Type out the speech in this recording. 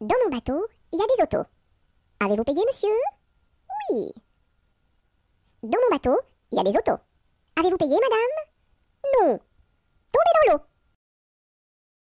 Dans mon bateau, il y a des autos. Avez-vous payé, monsieur Oui. Dans mon bateau, il y a des autos. Avez-vous payé, madame